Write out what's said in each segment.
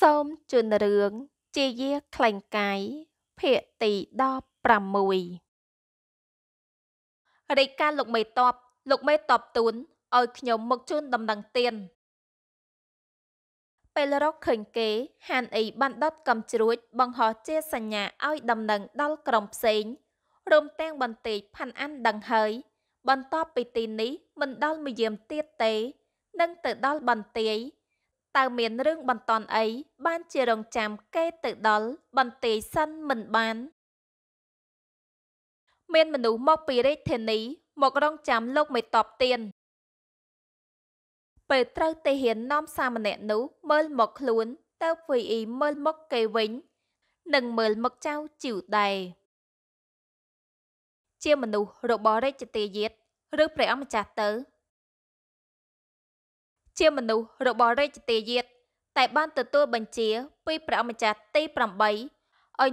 សូមជូនរឿងជាយាខ្លែងកាយភាគទី16រាយការលោកមេតបលោកមេតបទូនឲ្យខ្ញុំមកជូនដំណឹងទៀនពេលរកឃើញគេហាន អី បានដុតកំជ្រួច បង្ហោះជាសញ្ញាឲ្យ ដំណឹងដល់ក្រុមផ្សេងរួមទាំងបន្តិចផាន់អានដឹងហើយ បន្ទាប់ពីទីនេះមិនដល់មួយយាមទៀតទេនឹងទៅដល់បន្ទាយតើមានរឿងបន្តន់អី បានជារងចាំគេទៅដល់បន្ទាយសិនមិនបាន មានមនុស្សមកពីរាជធានី មករងចាំលោកមេតបទៀនពេលត្រូវទេហ៊ាននាំ សាមណេរនោះមើលមកខ្លួនទៅវីអ៊ីមើលមកគេវិញនិងមើលមកចៅជីវដែរជាមនុស្សរបស់រាជទាយាទឬព្រះអង្គម្ចាស់ទៅជាមនុស្សរបស់រាជទាយាតតែបានទទួលបញ្ជាពីព្រះម្ចាស់ទី8ឲ្យ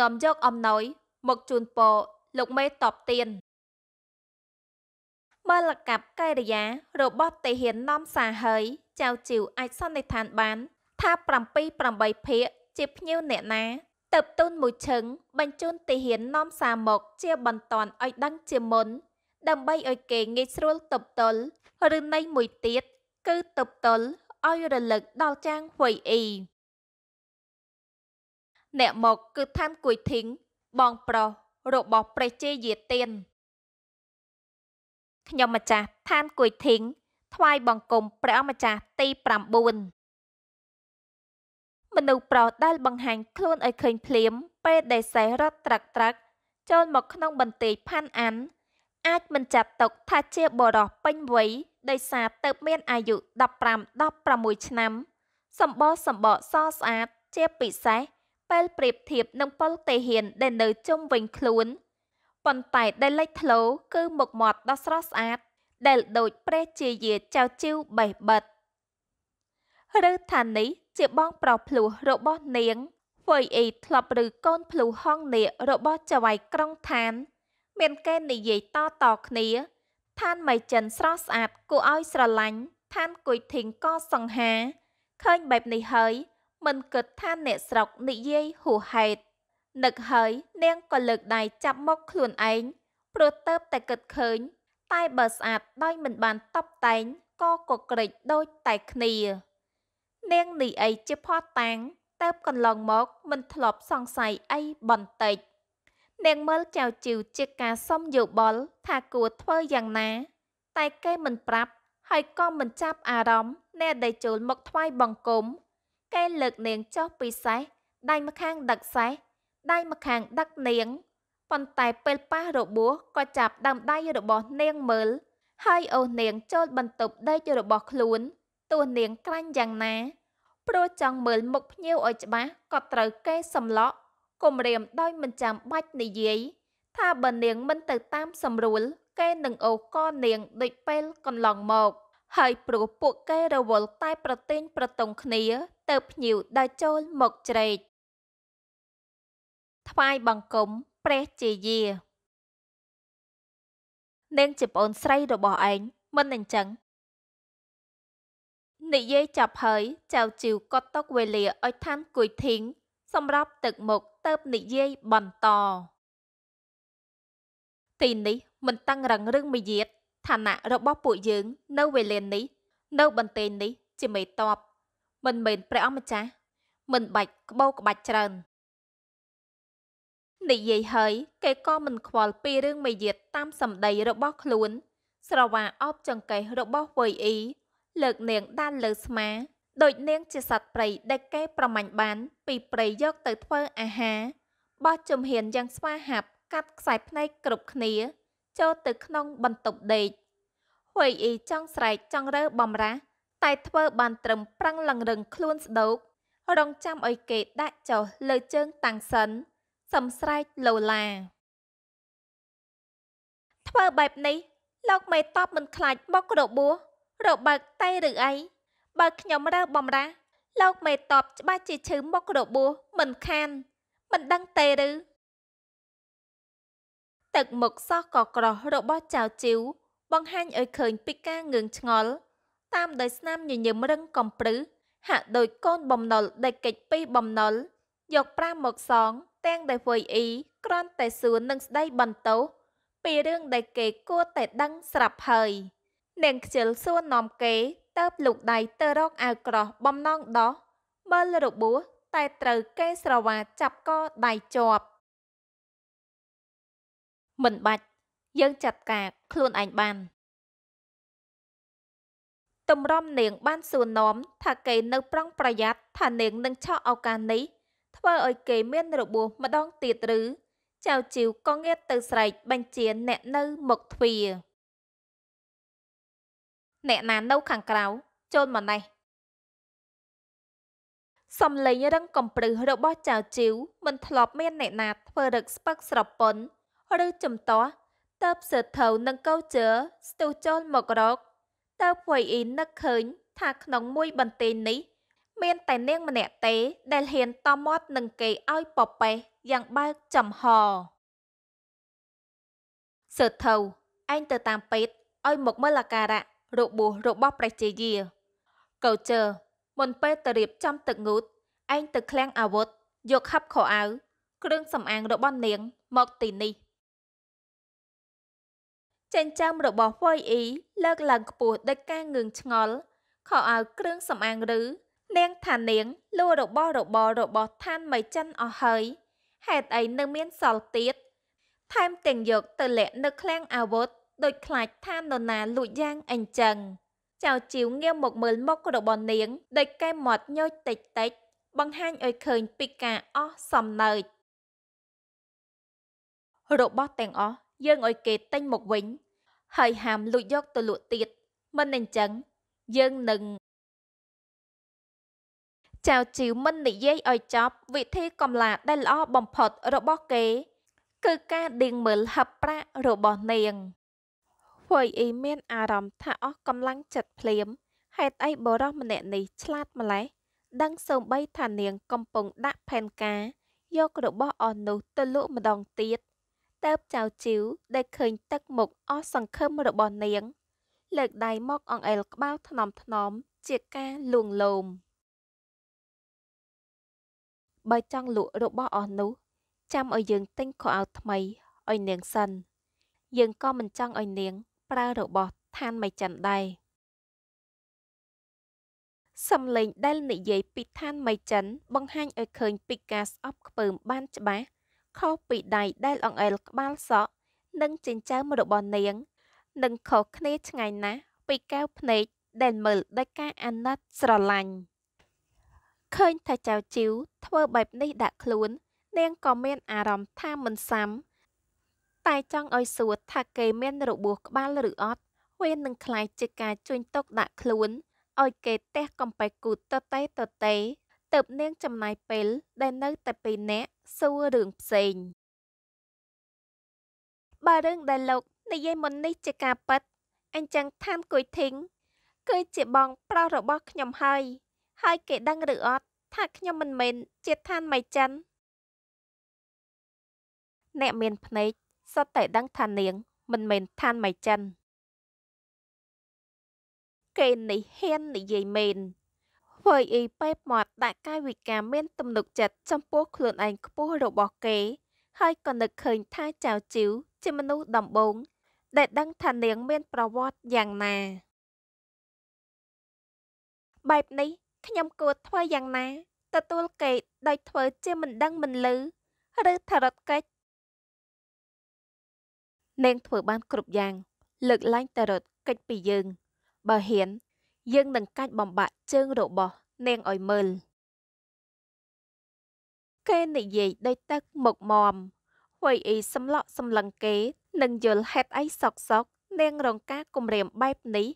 នាំយកអំណោយ មកជូនពរលោកមេតបទៀនមលកັບកិរិយារបស់ទេហ៊ាននាំសារហើយចៅជីវអាចសន្និដ្ឋានបាន ថា7 8ភាគជាភ្ញៀវអ្នកណាទៅទូនមួយឈឹងបញ្ជូនទេហ៊ាននាំសារមក ជាបន្តឲ្យដឹងជាមុន ដើម្បីឲ្យគេងាយស្រួលតបតល់ឬនៃមួយទៀតគឺទប់ទល់ឲ្យរលឹកដល់ចាងវៃអ៊ីអ្នកមកគឺថាមគួយធីងបងប្រុសរបស់ព្រះជេយាទៀនខ្ញុំម្ចាស់ឋានគួយធីងថ្វាយបង្គំព្រះអម្ចាស់ទី9មនុស្សប្រុសដែលបង្ហាញខ្លួនឲ្យឃើញភ្លាម ពេលដែលសេះរត់ត្រាក់ត្រាក់ចូលមកក្នុងបន្ទាយផាន់អានអាចមិនចាត់ទុកថាជាបរោះពេញវ័យដោយសារទៅមានអាយុ15 16ឆ្នាំសម្បោសម្បកសស្អាតជាពិសេសពេលប្រៀបធៀបនឹងប៉ុលតេហ៊ាន ដែលនៅជុំវិញខ្លួនប៉ុន្តែ ដែលលេចធ្លោគឺមុខមាត់ដ៏ស្រស់ស្អាតដែលដូចព្រះជាយាចៅជីវបេះបិទឬថានេះជាបងប្រុសភ្លោះរបស់នាងវ៉ៃអ៊ីធ្លាប់ឬកូនភ្លុះហងនេះរបស់ចៅវាយក្រុងឋាន មានគេនិយាយតតគ្នាឋានមីចិនស្រស់ស្អាតគួរឲ្យស្រឡាញ់ឋានគុយធីងក៏សង្ហាឃើញបែបនេះហើយ មិនគិតថាអ្នកស្រុកនិយាយហួហេតុនឹកហើយនាងក៏លើកដៃចាប់មកខ្លួនឯងព្រោះទៅតែគិតឃើញ តែបើស្អាតដោយមិនបានតបតែងក៏កក្រិចដូចតែគ្នា នាងនេះអីជាផោះតាំងតើបកន្លងមកមិនធ្លាប់សង្ស័យអីបន្តិចនាងមើលចៅជីវជាការសុំយោបល់ថាគួរធ្វើយ៉ាងណា តែគេមិនប្រាប់ហើយក៏មិនចាប់អារម្មណ៍អ្នកដែលចូលមកថ្វាយបង្គំគេលើកនាងចុះពីសេះដៃម្ខាងដឹកសេះដៃម្ខាងដឹកនាងប៉ុន្តែពេលប៉ះរបួសក៏ចាប់ដើមដៃរបស់នាងមើលហើយអូសនាងចូលបន្ទប់ដេករបស់ខ្លួនទោះនាងក្រាញ់យ៉ាងណាព្រោះចង់មើលមុខភ្ញៀវឲ្យច្បាស់ក៏ត្រូវគេសម្លក់គំរាមដោយមិនចាំបាច់និយាយថាបើនាង មិនទៅតាមសម្រួលគេនឹងអូសកនាងដូចពេលកន្លងមក ហើយព្រោះពួកគេរវល់តែប្រទែងប្រទង់គ្នាទៅភ្ញៀវដែលចូលមកជ្រែកថ្វាយបង្គំព្រះជាយា នាងជាប្អូនស្រីរបស់ឯងមិនអញ្ចឹងនិយាយចាប់ហើយចៅជីវក៏ຕົកវេលាឲ្យឋានគួយធីងសម្រាប់ទឹកមុខទៅបនិយាយបន្តទីនេះមិនតឹងរឹងរឿងមាយាទឋានៈរបស់ពួកយើងនៅវេលានេះនៅបន្ទេនេះ ជាមេតបមិនមែនព្រះអង្គម្ចាស់មិនបាច់ក្បោក្បាច់ច្រើននិយាយហើយគេក៏មិនខ្វល់ពីរឿងមាយាទតាមសម្ដីរបស់ខ្លួន ស្រវាអបចង្កេះរបស់វៃអ៊ីលើកនាងដានលើស្មាដូចនាងជាសត្វព្រៃដែលគេ ប្រមាញ់បាន ពីព្រៃយកទៅធ្វើអាហារបោះជំហានយ៉ាងស្វាហាប់កាត់ខ្សែភ្នែកគ្រប់គ្នា ចូលទៅក្នុងបន្ទប់ដេកហួយអ៊ីចង់ស្រែកចង់រើបំរាស់តែ ធ្វើបានត្រឹមប្រាំងលងរឹងខ្លួនស្ដោករងចាំឲ្យគេដាក់ចុះលើជើងតាំងសិនសំស្រែកលោឡាធ្វើបែបនេះលោកមេតបមិនខ្លាចមករបួសរបើកតែឬអីបើខ្ញុំរើបំរាស់លោកមេតបច្បាស់ជាឈឺមុខរបួសមិនខាន មិនដឹងទេឬទឹកមុខសោះក៏ក្រោះរបស់ចៅជីវបង្ហាញឲ្យឃើញពីការងឿងឆ្ងល់តាមដោយស្នាមញញឹមរឹងកំព្រឹសហាក់ដូចកូនបំណុលដែលកិច្ចពីបំណុល យកប្រាំមកសងទាំងដែលវ័យអ៊ីក្រាន់តែសួរនឹងស្ដីបន្ទោសពីរឿងដែលគេគួរតែដឹងស្រាប់ហើយនាងខ្ជិលសួរនាំគេតើបលោកដៃទៅរកអាវក្រោះបំណងដោះមើលរបួសតែត្រូវគេស្រវាចាប់កដៃជាប់មិនបាច់យើងចាត់ការខ្លួនឯងបានតម្រំនាងបានសួរនាំថាគេនៅ ប្រុងប្រយ័ត្នថានាងនឹងឆក់ឱកាសនេះធ្វើឲ្យគេមានរបួសម្ដងទៀតឬចៅជីវក៏ងាកទៅស្រែកបញ្ជាអ្នកនៅមុខទ្វារអ្នកណានៅខាងក្រៅចូលមកនេះសំឡេងរឹងកំព្រឹសរបស់ចៅជីវមិនធ្លាប់មានអ្នកណាធ្វើរឹកស្ពឹកស្រពន់ឬចំទាស់ទៅផ្សើថៅនឹងកោជើស្ទុះចូលមករកទៅភួយអ៊ីនឹកឃើញថាក្នុងមួយបន្ទាយនេះ មានតែនាងម្នាក់ទេដែលហ៊ានតមាត់នឹងគេឲ្យប៉ប៉េះយ៉ាងបើកចំហសើថៅឯងទៅតាមពេទ្យឲ្យមកមើលអាការៈរបួសរបស់ព្រះជាយាកោជើ មុនពេលទៅរៀបចំទឹកងូតឯងទៅឃ្លាំងអាវុធយកហាប់ខោអាវគ្រឿងសម្អាងរបស់នាងមកទីនេះចិញ្ចើមរបស់វ៉ៃអ៊ីលើក ឡើងខ្ពស់ដោយការងឿងឆ្ងល់ខោអាវគ្រឿងសម្អាងឬនាងថានាងលួរបស់របររបស់ឋានមីចិនអស់ហើយហេតុអីនៅមានសល់ទៀតថែមទាំងយកទៅលាក់នៅឃ្លាំងអាវុធដោយខ្លាចថានរណាលួចយ៉ាងអញ្ចឹងចៅជីវងាកមកមើលមុខរបស់នាងដោយកែមាត់ញយតិចតិច បង្ហាញឲ្យឃើញ ពីការអស់សំណើចរបស់ទាំងអស់យើងឲ្យគេទិញមកវិញ ហើយហាមលួចយកទៅលក់ទៀត មិនអញ្ចឹង យើងនឹងចៅជីវមិននិយាយឲ្យចប់វិធីកំឡាដែលល្អបំផុតរបស់គេ គឺការដៀងមើលហັບប្រាក់របស់នាងធ្វើឲ្យអ៊ីមានអារម្មណ៍ថាអស់កម្លាំងចិត្តភ្លាមហេតុអីបរោះម្នាក់នេះឆ្លាតម្ល៉េះដឹងសូម្បីថានាង កំពុងដាក់ផែនការ យករបស់អស់នោះ ទៅលក់ម្ដងទៀតតើបចៅជីវដែលឃើញទឹកមុខអស់សង្ឃឹមរបស់នាង លើកដៃមកអង្អែលក្បាលថ្នមថ្នមជាការលួងលោមបើចង់លក់របស់អស់នោះចាំឲ្យយើងទិញខោអាវថ្មីឲ្យនាងសិន យើងក៏មិនចង់ឲ្យនាងប្រើរបស់ឋានមីចិនដែរសំឡេងដែលនិយាយពីឋានមីចិនបង្ហាញឲ្យឃើញពីការស្អប់ខ្ពើមបានច្បាស់ខុសពីដៃដែលអង្អែលក្បាលសក់និងចិញ្ចើមរបស់នាងនឹងខុសគ្នាឆ្ងាយណាស់ពីកែវភ្នែកដែលមើលដោយការអាណិតស្រឡាញ់ឃើញថាចៅជីវធ្វើបែបនេះដាក់ខ្លួន នាងក៏មានអារម្មណ៍ថាមិនស៊ាំតែចង់ឲ្យសួរថាគេមានរបួសក្បាលឬអត់វានឹងคล้ายជាការជួញទុកដាក់ខ្លួនឲ្យគេទះកំបែគូតតេតតេទៅនាងចំណាយពេល ដែលនៅ តែពីរនាក់សួររឿងផ្សេងបើរឿងដែលលោកនិយាយមុននេះជាការប៉ັດអញ្ចឹងឋានគួយធីងគឺជាបងប្រុសរបស់ខ្ញុំហើយហើយគេដឹងឬអត់ថាខ្ញុំមិនមែនជាឋានមៃចិនអ្នកមានភ្នែកសុទ្ធតែដឹងថានាងមិនមែនឋានម៉ៃចិនគេនេះហ៊ាននិយាយមែនវ៉ៃអ៊ីពេបមាត់ដាក់កាយវិការមានទំនុកចិត្តចំពោះខ្លួនឯងខ្ពស់របស់គេ ហើយក៏នឹកឃើញថាចៅជីវជាមនុស្សដំបូងដែលដឹងថានាងមានប្រវត្តិយ៉ាងណាបែបនេះខ្ញុំគួរធ្វើយ៉ាងណាទទួលកេតដោយធ្វើជាមិនដឹងមិនលឺឬថារត់កិច្ចនាងធ្វើបានគ្រប់យ៉ាង លើកឡើងតែរត់កិច្ចពីយើង បើហ៊ាន យើងនឹងកាច់បំបាក់ជើងរបស់នាងឲ្យមើលគេនិយាយដូចទឹកមកមមវៃអ៊ីសម្លក់សម្លឹងគេនឹងយល់ហេតុអីសោកសោកនាងរងការគំរាមបែបនេះ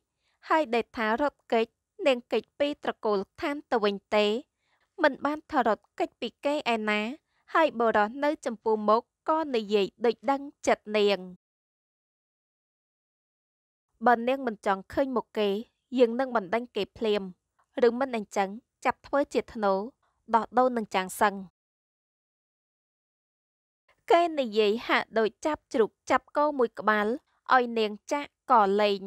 ហើយដេតថារត់កិច្ចនាងកិច្ចពីត្រកូលឋានទៅវិញទេ មិនបានថរត់កិច្ចពីគេឯណាហើយបរោះនៅចំពោះមុខក៏និយាយដូចដឹងចិត្តនាងបើនាងមិនចង់ឃើញមុខគេយើងនឹងបណ្ដេញគេភ្លាមឬមិនអញ្ចឹងចាប់ធ្វើជាធ្នូ ដោះដូរនឹងចាងសឹងគេនិយាយហាក់ដូចចាប់ជ្រូកចាប់គោមួយ ក្បាលឲ្យនាងចាក់ក៏លេង